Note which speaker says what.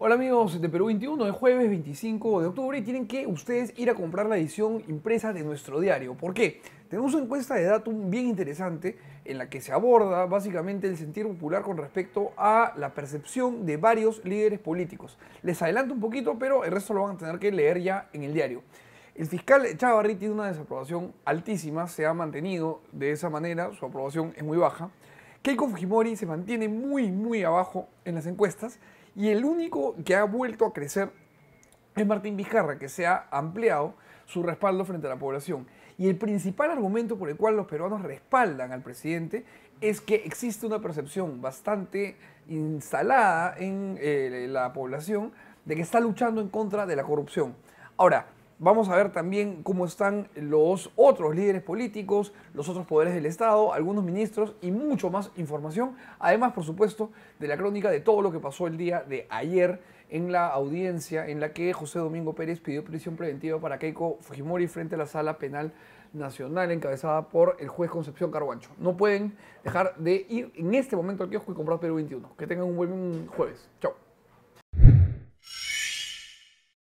Speaker 1: Hola amigos de Perú 21, es jueves 25 de octubre y tienen que ustedes ir a comprar la edición impresa de nuestro diario. ¿Por qué? Tenemos una encuesta de Datum bien interesante en la que se aborda básicamente el sentir popular con respecto a la percepción de varios líderes políticos. Les adelanto un poquito, pero el resto lo van a tener que leer ya en el diario. El fiscal Chavarri tiene una desaprobación altísima, se ha mantenido de esa manera, su aprobación es muy baja. Keiko Fujimori se mantiene muy, muy abajo en las encuestas y el único que ha vuelto a crecer es Martín Vizcarra, que se ha ampliado su respaldo frente a la población. Y el principal argumento por el cual los peruanos respaldan al presidente es que existe una percepción bastante instalada en eh, la población de que está luchando en contra de la corrupción. Ahora, Vamos a ver también cómo están los otros líderes políticos, los otros poderes del Estado, algunos ministros y mucho más información. Además, por supuesto, de la crónica de todo lo que pasó el día de ayer en la audiencia en la que José Domingo Pérez pidió prisión preventiva para Keiko Fujimori frente a la Sala Penal Nacional encabezada por el juez Concepción Carguancho. No pueden dejar de ir en este momento al kiosco y comprar Perú 21. Que tengan un buen jueves. Chao.